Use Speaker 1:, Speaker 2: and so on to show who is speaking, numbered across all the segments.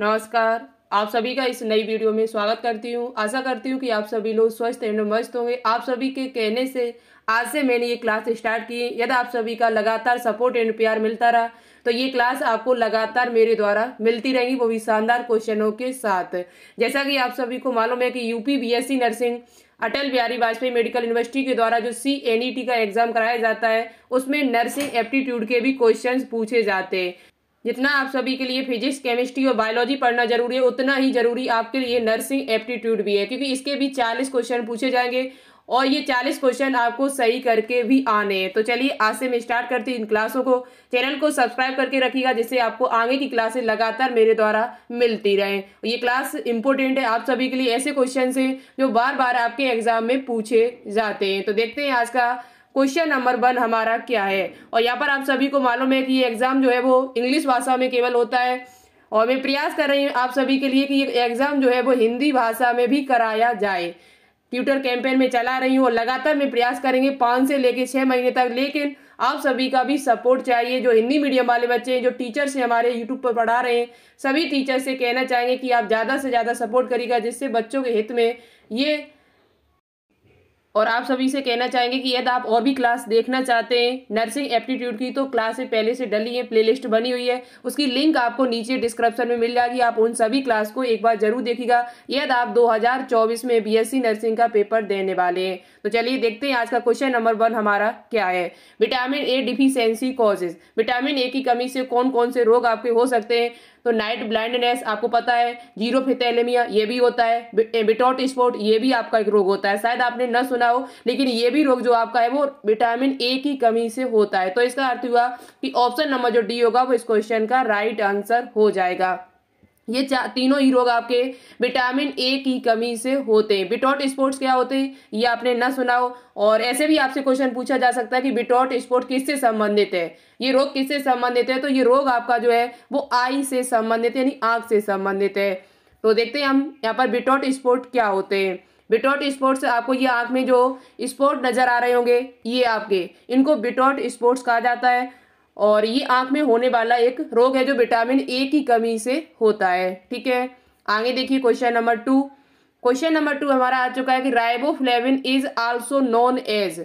Speaker 1: नमस्कार आप सभी का इस नई वीडियो में स्वागत करती हूँ आशा करती हूँ कि आप सभी लोग स्वस्थ एवं मस्त होंगे आप सभी के कहने से आज से मैंने ये क्लास स्टार्ट की यदि आप सभी का लगातार सपोर्ट एंड प्यार मिलता रहा तो ये क्लास आपको लगातार मेरे द्वारा मिलती रहेगी वो भी शानदार क्वेश्चनों के साथ जैसा कि आप सभी को मालूम है कि UP BSc nursing Atal Bihari Vajpayee medical university के द्वारा जो सी एन ई टी का एग्जाम कराया जाता है उसमें नर्सिंग एप्टीट्यूड के भी क्वेश्चंस पूछे जाते हैं जितना आप सभी के लिए फिजिक्स केमिस्ट्री और बायोलॉजी पढ़ना जरूरी है उतना ही जरूरी आपके लिए नर्सिंग एप्टीट्यूड भी है क्योंकि इसके भी चालीस क्वेश्चन पूछे जाएंगे और ये चालीस क्वेश्चन आपको सही करके भी आने हैं तो चलिए आज से मैं स्टार्ट करती हूँ इन क्लासों को चैनल को सब्सक्राइब करके रखिएगा जिससे आपको आगे की क्लासें लगातार मेरे द्वारा मिलती रहें ये क्लास इंपॉर्टेंट है आप सभी के लिए ऐसे क्वेश्चन हैं जो बार बार आपके एग्जाम में पूछे जाते हैं तो देखते हैं आज का क्वेश्चन नंबर वन हमारा क्या है और यहाँ पर आप सभी को मालूम है कि ये एग्जाम जो है वो इंग्लिश भाषा में केवल होता है और मैं प्रयास कर रही हूँ आप सभी के लिए कि ये एग्जाम जो है वो हिंदी भाषा में भी कराया जाए ट्विटर कैंपेन में चला रही हूँ और लगातार मैं प्रयास करेंगे पाँच से लेकर छः महीने तक लेकिन आप सभी का भी सपोर्ट चाहिए जो हिंदी मीडियम वाले बच्चे हैं जो टीचर्स हैं हमारे यूट्यूब पर पढ़ा रहे हैं सभी टीचर्स से कहना चाहेंगे कि आप ज़्यादा से ज़्यादा सपोर्ट करिएगा जिससे बच्चों के हित में ये और आप सभी से कहना चाहेंगे कि यदि आप और भी क्लास देखना चाहते हैं नर्सिंग एप्टीट्यूड की तो क्लासें पहले से डली हैं प्लेलिस्ट बनी हुई है उसकी लिंक आपको नीचे डिस्क्रिप्शन में मिल जाएगी आप उन सभी क्लास को एक बार जरूर देखिएगा यदि आप 2024 में बीएससी नर्सिंग का पेपर देने वाले हैं तो चलिए देखते हैं आज का क्वेश्चन नंबर वन हमारा क्या है vitamin A deficiency causes vitamin A की कमी से कौन कौन से रोग आपके हो सकते हैं तो नाइट ब्लाइंडनेस आपको पता है जीरो फितेलेमिया ये भी होता है बिटोट स्पोर्ट ये भी आपका एक रोग होता है शायद आपने न सुना हो लेकिन ये भी रोग जो आपका है वो विटामिन ए की कमी से होता है तो इसका अर्थ हुआ कि ऑप्शन नंबर जो डी होगा वो इस क्वेश्चन का राइट आंसर हो जाएगा ये तीनों ही रोग आपके विटामिन ए की कमी से होते हैं बिटॉट स्पोर्ट्स क्या होते हैं ये आपने ना सुना हो और ऐसे भी आपसे क्वेश्चन पूछा जा सकता है कि बिटॉट स्पोर्ट किससे संबंधित है ये रोग किससे संबंधित है तो ये रोग आपका जो है वो आई से संबंधित है यानी आंख से संबंधित है तो देखते हैं हम यहाँ पर बिटॉट स्पोर्ट क्या होते हैं बिटॉट स्पोर्ट्स से आपको ये आंख में जो स्पोर्ट नजर आ रहे होंगे ये आपके इनको बिटॉट स्पोर्ट्स कहा जाता है और ये आंख में होने वाला एक रोग है जो विटामिन ए की कमी से होता है ठीक है आगे देखिए question number two question number two हमारा आ चुका है कि riboflavin is also known as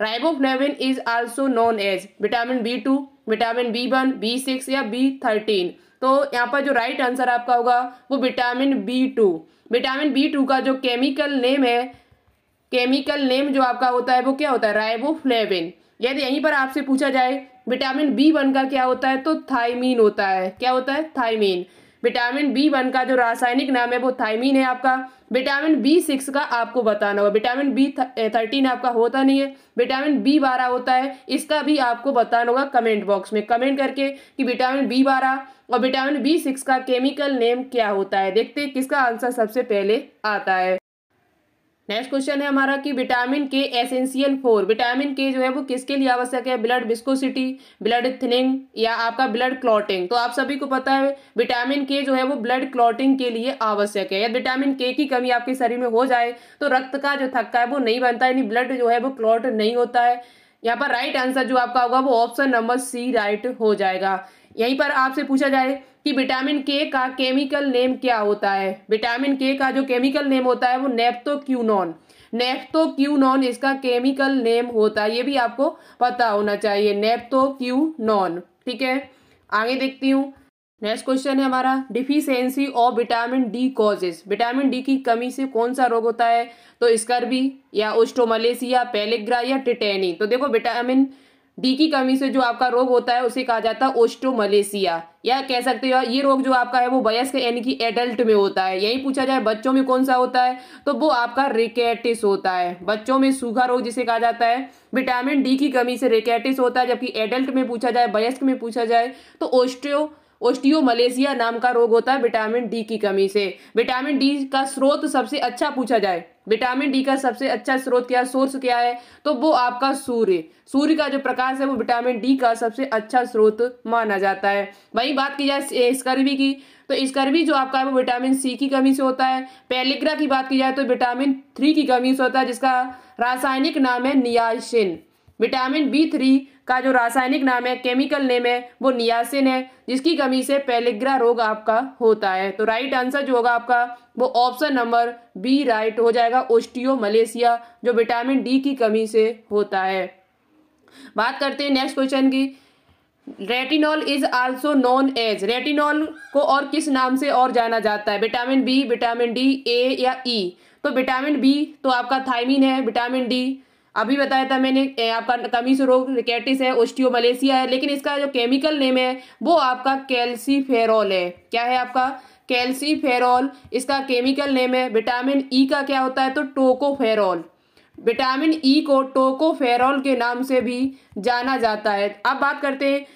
Speaker 1: riboflavin is also known as vitamin B two vitamin B one B six या बी थर्टीन तो यहाँ पर जो राइट आंसर आपका होगा वो vitamin B two vitamin B two का जो केमिकल नेम है केमिकल नेम जो आपका होता है वो क्या होता है राइबोफ्लेविन यदि यहीं पर आपसे पूछा जाए विटामिन बी वन का क्या होता है तो थाइमीन होता है क्या होता है थाइमीन विटामिन बी वन का जो रासायनिक नाम है वो थाइमीन है आपका विटामिन बी सिक्स का आपको बताना होगा विटामिन बी थर्टीन आपका होता नहीं है विटामिन बी बारह होता है इसका भी आपको बताना होगा कमेंट बॉक्स में कमेंट करके कि विटामिन बी बारह और विटामिन बी सिक्स का केमिकल नेम क्या होता है देखते हैं किसका आंसर सबसे पहले आता है नेक्स्ट क्वेश्चन है हमारा कि विटामिन के एसेंशियल फोर विटामिन के जो है वो किसके लिए आवश्यक है ब्लड विस्कोसिटी ब्लड थिनिंग या आपका ब्लड क्लॉटिंग तो आप सभी को पता है विटामिन के जो है वो ब्लड क्लॉटिंग के लिए आवश्यक है यदि विटामिन के की कमी आपके शरीर में हो जाए तो रक्त का जो थक्का है वो नहीं बनता यानी ब्लड जो है वो क्लॉट नहीं होता है यहाँ पर राइट आंसर जो आपका होगा वो ऑप्शन नंबर सी राइट हो जाएगा यहीं पर आपसे पूछा जाए कि विटामिन के का केमिकल नेम क्या होता है विटामिन के का जो केमिकल नेम होता है वो नेप्तो क्यूनॉन नेप्तो क्यूनॉन इसका केमिकल नेम होता है ये भी आपको पता होना चाहिए नेप्तो नेप्टोक्यूनॉन ठीक है आगे देखती हूँ नेक्स्ट क्वेश्चन है हमारा deficiency of vitamin D causes vitamin D की कमी से कौन सा रोग होता है तो स्कर्वी या ओस्टोमलेसिया पेलेग्रा या टिटेनी तो देखो विटामिन डी की कमी से जो आपका रोग होता है उसे कहा जाता है ओस्टोमलेसिया या कह सकते हो ये रोग जो आपका है वो वयस्क यानी कि एडल्ट में होता है यही पूछा जाए बच्चों में कौन सा होता है तो वो आपका रिकेटिस होता है बच्चों में सूखा रोग जिसे कहा जाता है विटामिन डी की कमी से रिकेटिस होता है जबकि एडल्ट में पूछा जाए वयस्क में पूछा जाए तो ओस्ट्रो ओस्टियो मलेशिया नाम का रोग होता है विटामिन डी की कमी से विटामिन डी का स्रोत सबसे अच्छा पूछा जाए विटामिन डी का सबसे अच्छा स्रोत क्या है सोर्स क्या है तो वो आपका सूर्य सूर्य का जो प्रकाश है वो विटामिन डी का सबसे अच्छा स्रोत माना जाता है वही बात की जाए स्कर्वी की तो स्कर्वी जो आपका है वो विटामिन सी की कमी से होता है पेलिग्रा की बात की जाए तो विटामिन थ्री की कमी से होता है जिसका रासायनिक नाम है नियाशिन विटामिन बी थ्री का जो रासायनिक नाम है केमिकल नेम है वो नियासिन है जिसकी कमी से पेलेग्रा रोग आपका होता है तो राइट आंसर जो होगा आपका वो ऑप्शन नंबर बी राइट हो जाएगा ओस्टियो मलेशिया जो विटामिन डी की कमी से होता है बात करते हैं नेक्स्ट क्वेश्चन की retinol is also known as retinol को और किस नाम से और जाना जाता है vitamin B vitamin D A या ई e. तो विटामिन बी तो आपका थाइमिन है विटामिन डी अभी बताया था मैंने आपका कमीस रोग रिकेटिस है ओस्टियो है लेकिन इसका जो केमिकल नेम है वो आपका कैल्सीफेरॉल है क्या है आपका कैल्सीफेरॉल इसका केमिकल नेम है विटामिन ई e का क्या होता है तो टोकोफेरॉल विटामिन ई e को टोकोफेरॉल के नाम से भी जाना जाता है अब बात करते हैं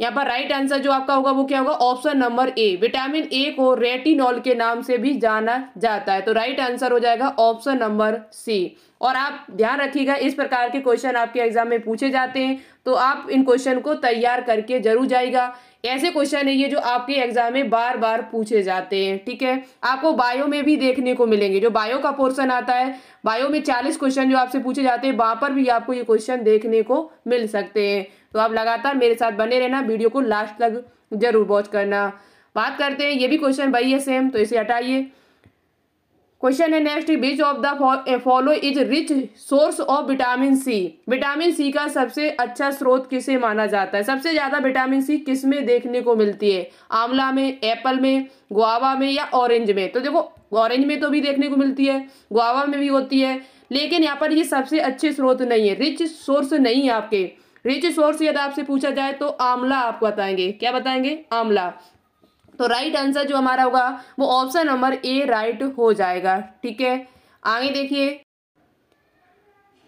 Speaker 1: यहाँ पर राइट आंसर जो आपका होगा वो क्या होगा option number A vitamin A को रेटिनॉल के नाम से भी जाना जाता है तो राइट आंसर हो जाएगा ऑप्शन नंबर सी और आप ध्यान रखिएगा इस प्रकार के क्वेश्चन आपके एग्जाम में पूछे जाते हैं तो आप इन क्वेश्चन को तैयार करके जरूर जाएगा ऐसे क्वेश्चन है ये जो आपके एग्जाम में बार बार पूछे जाते हैं ठीक है आपको बायो में भी देखने को मिलेंगे जो बायो का पोर्सन आता है बायो में चालीस क्वेश्चन जो आपसे पूछे जाते हैं वहां पर भी आपको ये क्वेश्चन देखने को मिल सकते हैं तो आप लगातार मेरे साथ बने रहना वीडियो को लास्ट तक जरूर वॉच करना बात करते हैं ये भी क्वेश्चन भाई है सेम तो इसे हटाइए क्वेश्चन है next which of the follow is rich source of vitamin C vitamin C का सबसे अच्छा स्रोत किसे माना जाता है सबसे ज्यादा विटामिन सी किस में देखने को मिलती है आंवला में एप्पल में गुआवा में या ऑरेंज में तो देखो ऑरेंज में तो भी देखने को मिलती है गुआवा में भी होती है लेकिन यहाँ पर ये सबसे अच्छे स्रोत नहीं है रिच सोर्स नहीं है आपके रिच सोर्स यदि आपसे पूछा जाए तो आंवला आपको बताएंगे क्या बताएंगे आंवला तो राइट आंसर जो हमारा होगा वो ऑप्शन नंबर ए राइट हो जाएगा ठीक है आगे देखिए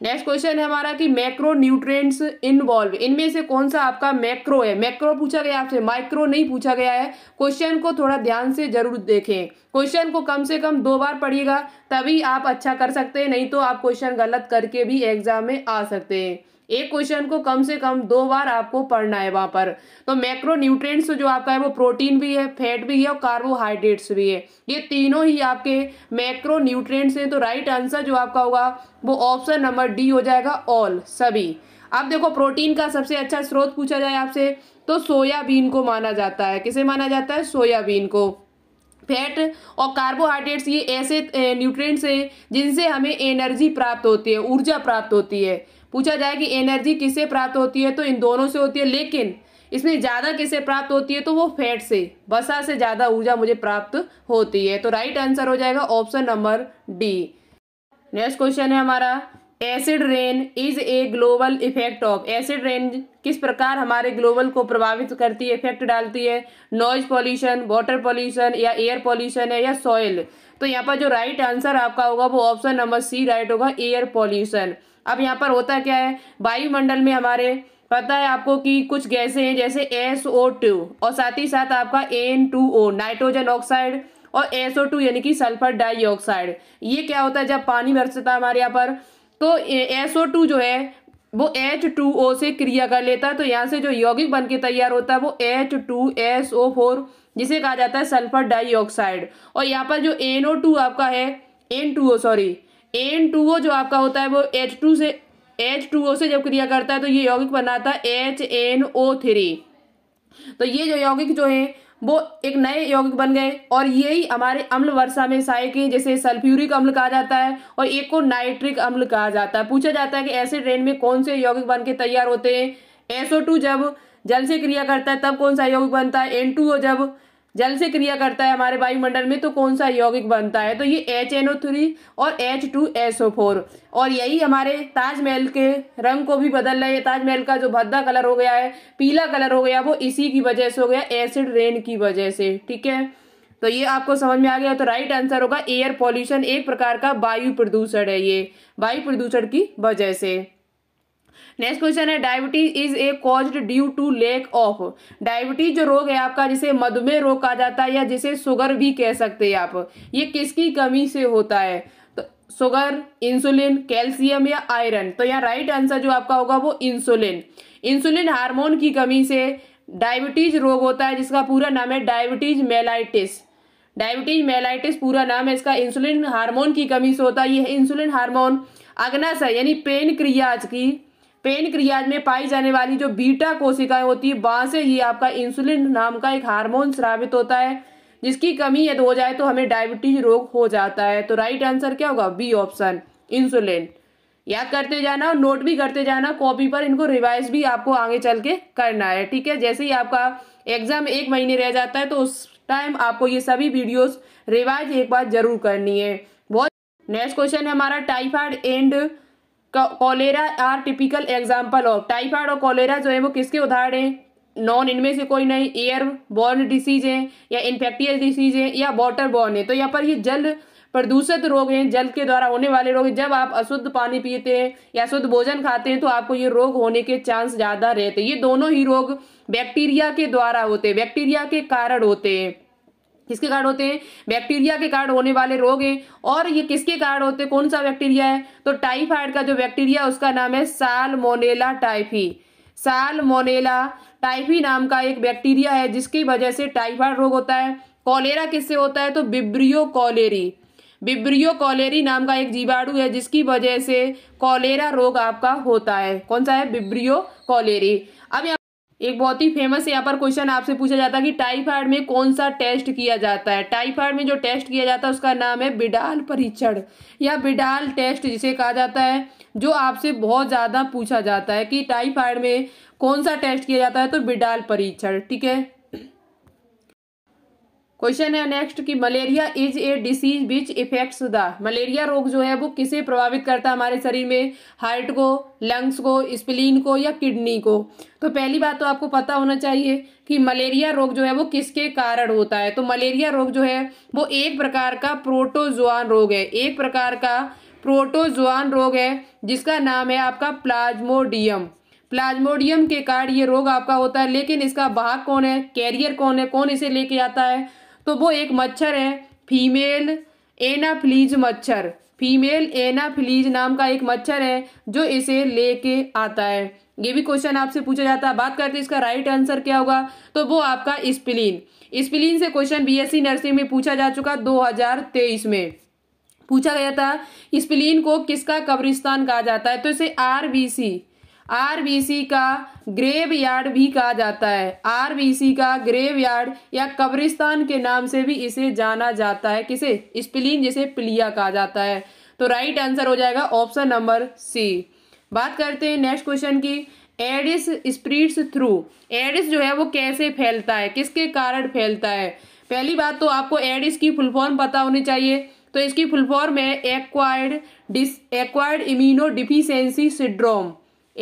Speaker 1: नेक्स्ट क्वेश्चन है हमारा कि मैक्रो न्यूट्रिएंट्स इन्वॉल्व इनमें से कौन सा आपका मैक्रो है मैक्रो पूछा गया आपसे माइक्रो नहीं पूछा गया है क्वेश्चन को थोड़ा ध्यान से जरूर देखें क्वेश्चन को कम से कम दो बार पढ़िएगा तभी आप अच्छा कर सकते हैं नहीं तो आप क्वेश्चन गलत करके भी एग्जाम में आ सकते हैं एक क्वेश्चन को कम से कम दो बार आपको पढ़ना है वहां पर तो मैक्रो न्यूट्रिएंट्स जो आपका है वो प्रोटीन भी है फैट भी है और कार्बोहाइड्रेट्स भी है ये तीनों ही आपके मैक्रो न्यूट्रिएंट्स हैं तो राइट आंसर जो आपका होगा वो ऑप्शन नंबर डी हो जाएगा ऑल सभी अब देखो प्रोटीन का सबसे अच्छा स्रोत पूछा जाए आपसे तो सोयाबीन को माना जाता है किसे माना जाता है सोयाबीन को फैट और कार्बोहाइड्रेट्स ये ऐसे न्यूट्रिएंट्स हैं जिनसे हमें एनर्जी प्राप्त होती है ऊर्जा प्राप्त होती है पूछा जाए कि एनर्जी किससे प्राप्त होती है तो इन दोनों से होती है लेकिन इसमें ज़्यादा किससे प्राप्त होती है तो वो फैट से बसा से ज़्यादा ऊर्जा मुझे प्राप्त होती है तो राइट आंसर हो जाएगा option number D next question है हमारा acid rain is a global effect of acid rain किस प्रकार हमारे ग्लोबल को प्रभावित करती है इफेक्ट डालती है नॉइज पॉल्यूशन वाटर पॉल्यूशन या एयर पॉल्यूशन है या सॉइल तो यहाँ पर जो राइट आंसर आपका होगा वो ऑप्शन नंबर सी राइट होगा एयर पॉल्यूशन अब यहाँ पर होता क्या है वायुमंडल में हमारे पता है आपको कि कुछ गैसें हैं जैसे एस ओ टू और साथ ही साथ आपका N two O nitrogen oxide और एस ओ टू यानी कि सल्फर डाइऑक्साइड ये क्या होता है जब पानी बरसता है हमारे यहाँ पर तो एस ओ टू जो है वो एच टू ओ से क्रिया कर लेता है तो यहाँ से जो यौगिक बन के तैयार होता है वो H two S O four जिसे कहा जाता है सल्फर डाइऑक्साइड और यहाँ पर जो एन ओ टू आपका है N two O sorry N two O जो आपका होता है वो एच टू से एच टू ओ से जब क्रिया करता है तो ये यौगिक बनाता है एच एन ओ थ्री तो ये जो यौगिक जो है वो एक नए यौगिक बन गए और यही हमारे अम्ल वर्षा में सहायक है जैसे सल्फ्यूरिक अम्ल कहा जाता है और एक को नाइट्रिक अम्ल कहा जाता है पूछा जाता है कि ऐसे ट्रेन में कौन से यौगिक बन के तैयार होते हैं एसओ टू जब जल से क्रिया करता है तब कौन सा यौगिक बनता है एन टू जब जल से क्रिया करता है हमारे वायुमंडल में तो कौन सा यौगिक बनता है तो ये एच एन ओ थ्री और H two S O four और यही हमारे ताजमहल के रंग को भी बदल रहा है ताजमहल का जो भद्दा कलर हो गया है पीला कलर हो गया वो इसी की वजह से हो गया एसिड रेन की वजह से ठीक है तो ये आपको समझ में आ गया तो राइट आंसर होगा एयर पॉल्यूशन एक प्रकार का वायु प्रदूषण है ये वायु प्रदूषण की वजह से नेक्स्ट क्वेश्चन है diabetes is a caused due to lack of diabetes जो रोग है आपका जिसे मधुमेह रोग कहा जाता है या जिसे शुगर भी कह सकते हैं आप ये किसकी कमी से होता है तो शुगर इंसुलिन कैल्शियम या आयरन तो यहाँ राइट आंसर जो आपका होगा वो इंसुलिन इंसुलिन हार्मोन की कमी से डायबिटीज रोग होता है जिसका पूरा नाम है डायबिटीज मेलाइटिस डायबिटीज मेलाइटिस पूरा नाम है इसका इंसुलिन हार्मोन की कमी से होता है ये इंसुलिन हार्मोन अग्नाशय यानी पेन क्रियाज की पेन क्रिया में पाई जाने वाली जो बीटा कोशिकाएं होती है वहां से ये आपका इंसुलिन नाम का एक हार्मोन स्रावित होता है जिसकी कमी यदि हो जाए तो हमें डायबिटीज रोग हो जाता है तो राइट आंसर क्या होगा बी ऑप्शन इंसुलिन याद करते जाना और नोट भी करते जाना कॉपी पर इनको रिवाइज भी आपको आगे चल के करना है ठीक है जैसे ही आपका एग्जाम एक महीने रह जाता है तो उस टाइम आपको ये सभी वीडियोस रिवाइज एक बार जरूर करनी है बहुत नेक्स्ट क्वेश्चन है हमारा typhoid and cholera are typical example of typhoid और कॉलेरा जो है वो किसके उदाहरण है नॉन इनमें से कोई नहीं एयर बॉर्न डिसीज है या इन्फेक्टियस डिसीज है या वॉटर बॉर्न है तो यहाँ पर ये जल प्रदूषित रोग हैं जल के द्वारा होने वाले रोग जब आप अशुद्ध पानी पीते हैं या अशुद्ध भोजन खाते हैं तो आपको ये रोग होने के चांस ज़्यादा रहते हैं ये दोनों ही रोग बैक्टीरिया के द्वारा होते हैं बैक्टीरिया के कारण होते हैं किसके कारण होते हैं बैक्टीरिया के कारण होने वाले रोग हैं और ये किसके कारण होते हैं कौन सा बैक्टीरिया है तो टाइफाइड का जो बैक्टीरिया उसका नाम है सालमोनेला टाइफी सालमोनेला टाइफी नाम का एक बैक्टीरिया है जिसकी वजह से टाइफाइड रोग होता है कॉलेरा किससे होता है तो बिब्रियो कॉलेरी बिब्रियो कॉलेरी नाम का एक जीवाणु है जिसकी वजह से कॉलेरा रोग आपका होता है कौन सा है बिब्रियो कॉलेरी अब एक बहुत ही फेमस यहाँ पर क्वेश्चन आपसे पूछा जाता है कि टाइफाइड में कौन सा टेस्ट किया जाता है टाइफाइड में जो टेस्ट किया जाता है उसका नाम है बिडाल परीक्षण या बिडाल टेस्ट जिसे कहा जाता है जो आपसे बहुत ज़्यादा पूछा जाता है कि टाइफाइड में कौन सा टेस्ट किया जाता है तो बिडाल परीक्षण ठीक है क्वेश्चन है नेक्स्ट कि malaria is a disease which affects the malaria रोग जो है वो किसे प्रभावित करता है हमारे शरीर में हार्ट को लंग्स को स्प्लीन को या किडनी को तो पहली बात तो आपको पता होना चाहिए कि मलेरिया रोग जो है वो किसके कारण होता है तो मलेरिया रोग जो है वो एक प्रकार का प्रोटोजोआन रोग है एक प्रकार का प्रोटोजोआन रोग है जिसका नाम है आपका प्लाज्मोडियम प्लाज्मोडियम के कारण ये रोग आपका होता है लेकिन इसका भाग कौन है कैरियर कौन है कौन इसे लेके आता है तो वो एक मच्छर है फीमेल एनाफ्लीज मच्छर फीमेल एनाफ्लीज नाम का एक मच्छर है जो इसे लेके आता है ये भी क्वेश्चन आपसे पूछा जाता है बात करते इसका राइट आंसर क्या होगा तो वो आपका स्पिलीन स्पिलीन से क्वेश्चन बीएससी नर्सिंग में पूछा जा चुका 2023 में पूछा गया था स्पिलीन को किसका कब्रिस्तान कहा जाता है तो इसे आरबीसी आरबीसी का ग्रेव यार्ड भी कहा जाता है आरबीसी का ग्रेव यार्ड या कब्रिस्तान के नाम से भी इसे जाना जाता है किसे स्पिलीन जिसे पिलिया कहा जाता है तो राइट आंसर हो जाएगा ऑप्शन नंबर सी बात करते हैं नेक्स्ट क्वेश्चन की एडिस स्प्रीड्स थ्रू एडिस जो है वो कैसे फैलता है किसके कारण फैलता है पहली बात तो आपको एडिस की फुल फॉर्म पता होनी चाहिए तो इसकी फुल फॉर्म है acquired dis acquired immunodeficiency syndrome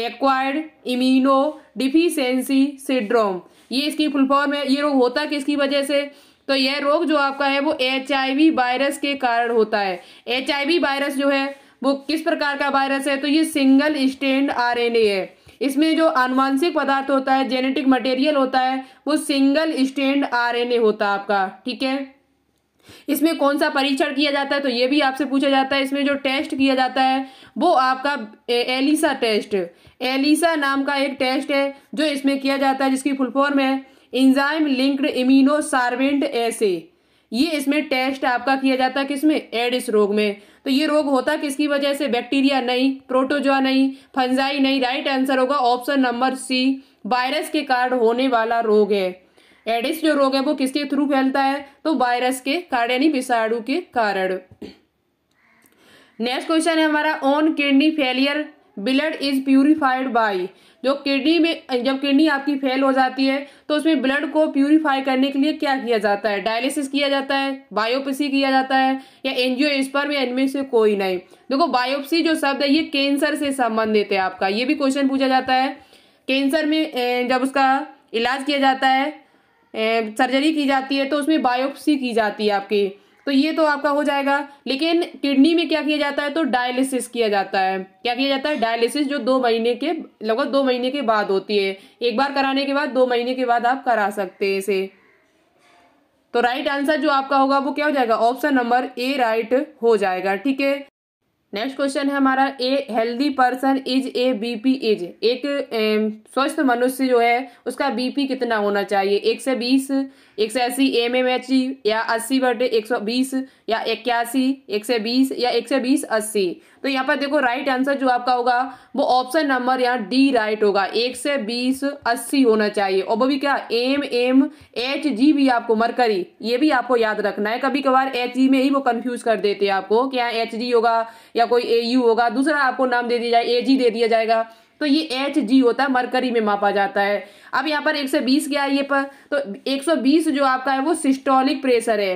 Speaker 1: acquired immunodeficiency syndrome ये इसकी फुल फॉर्म है ये रोग होता किसकी वजह से तो यह रोग जो आपका है वो एच वायरस के कारण होता है एच वायरस जो है वो किस प्रकार का वायरस है तो ये सिंगल स्टैंड आरएनए है इसमें जो आनुवांशिक पदार्थ होता है जेनेटिक मटेरियल होता है वो सिंगल स्टैंड आरएनए होता है आपका ठीक है इसमें कौन सा परीक्षण किया जाता है तो ये भी आपसे पूछा जाता है इसमें जो टेस्ट किया जाता है वो आपका एलिसा टेस्ट एलिसा नाम का एक टेस्ट है जो इसमें किया जाता है जिसकी फुल फॉर्म है इंजाइम लिंक्ड इमिनो सार्वेंट ऐसे ये इसमें टेस्ट आपका किया जाता है किसमें एडिस रोग में तो ये रोग होता किसकी वजह से बैक्टीरिया नहीं प्रोटोजोआ नहीं फंजाई नहीं राइट आंसर होगा ऑप्शन नंबर सी वायरस के कारण होने वाला रोग है एडिस जो रोग है वो किसके थ्रू फैलता है तो वायरस के कारण यानी विषाणु के कारण नेक्स्ट क्वेश्चन है हमारा on kidney failure blood is purified by जो किडनी में जब किडनी आपकी फेल हो जाती है तो उसमें ब्लड को प्यूरिफाई करने के लिए क्या किया जाता है डायलिसिस किया जाता है बायोप्सी किया जाता है या एनजीओ पर भी इनमें से कोई नहीं देखो बायोप्सी जो शब्द है ये कैंसर से संबंधित है आपका ये भी क्वेश्चन पूछा जाता है कैंसर में जब उसका इलाज किया जाता है सर्जरी की जाती है तो उसमें बायोप्सी की जाती है आपकी तो ये तो आपका हो जाएगा लेकिन किडनी में क्या किया जाता है तो डायलिसिस किया जाता है क्या किया जाता है डायलिसिस जो दो महीने के लगभग दो महीने के बाद होती है एक बार कराने के बाद दो महीने के बाद आप करा सकते हैं इसे तो राइट आंसर जो आपका होगा वो क्या हो जाएगा ऑप्शन नंबर ए राइट हो जाएगा ठीक है नेक्स्ट क्वेश्चन है हमारा a healthy person is a BP is एक स्वस्थ मनुष्य जो है उसका बीपी कितना होना चाहिए एक से बीस एक सौ अस्सी एम एम एच ई या अस्सी बटे एक सौ बीस या इक्यासी एक सौ बीस या एक सौ बीस अस्सी तो यहाँ पर देखो राइट आंसर जो आपका होगा वो ऑप्शन नंबर यहाँ डी राइट होगा एक से बीस अस्सी होना चाहिए और वो भी क्या एम एम एच जी भी आपको मरकरी ये भी आपको याद रखना है कभी कभार एच जी में ही वो कंफ्यूज कर देते हैं आपको कि यहाँ एच जी होगा या कोई ए यू होगा दूसरा आपको नाम दे दिया जाए ए जी दे दिया जाएगा तो ये एच जी होता है मरकरी में मापा जाता है अब यहाँ पर 120 क्या है ये पर तो 120 जो आपका है वो सिस्टोलिक प्रेशर है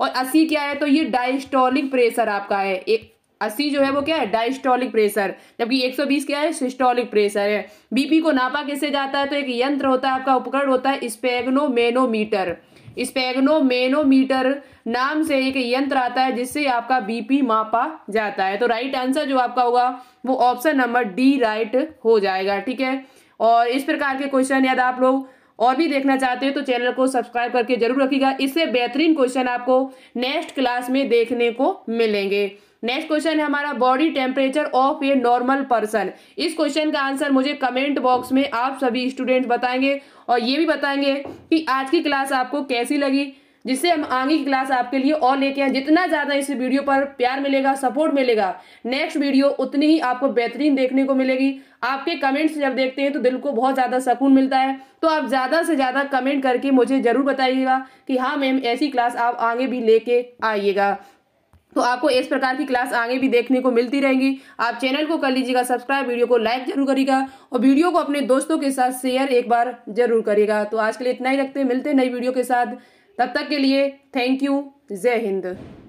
Speaker 1: और 80 क्या है तो ये डाइस्टोलिक प्रेशर आपका है एक अस्सी जो है वो क्या है डाइस्टोलिक प्रेशर जबकि 120 क्या है सिस्टोलिक प्रेशर है बीपी को नापा कैसे जाता है तो एक यंत्र होता है आपका उपकरण होता है स्पेग्नोमेनोमीटर स्पेग्नोमेनोमीटर नाम से एक यंत्र आता है जिससे आपका बीपी मापा जाता है तो राइट आंसर जो आपका होगा वो ऑप्शन नंबर डी राइट हो जाएगा ठीक है और इस प्रकार के क्वेश्चन यदि आप लोग और भी देखना चाहते हो तो चैनल को सब्सक्राइब करके जरूर रखिएगा इससे बेहतरीन क्वेश्चन आपको नेक्स्ट क्लास में देखने को मिलेंगे नेक्स्ट क्वेश्चन है हमारा body temperature of a normal person इस क्वेश्चन का आंसर मुझे कमेंट बॉक्स में आप सभी स्टूडेंट बताएंगे और ये भी बताएंगे कि आज की क्लास आपको कैसी लगी जिससे हम आगे की क्लास आपके लिए और लेके आए जितना ज़्यादा इस वीडियो पर प्यार मिलेगा सपोर्ट मिलेगा नेक्स्ट वीडियो उतनी ही आपको बेहतरीन देखने को मिलेगी आपके कमेंट्स जब देखते हैं तो दिल को बहुत ज़्यादा सुकून मिलता है तो आप ज़्यादा से ज़्यादा कमेंट करके मुझे ज़रूर बताइएगा कि हाँ मैम ऐसी क्लास आप आगे भी लेके आइएगा तो आपको इस प्रकार की क्लास आगे भी देखने को मिलती रहेगी आप चैनल को कर लीजिएगा सब्सक्राइब वीडियो को लाइक जरूर करिएगा और वीडियो को अपने दोस्तों के साथ शेयर एक बार जरूर करिएगा तो आज के लिए इतना ही रखते हैं मिलते हैं नई वीडियो के साथ तब तक के लिए थैंक यू जय हिंद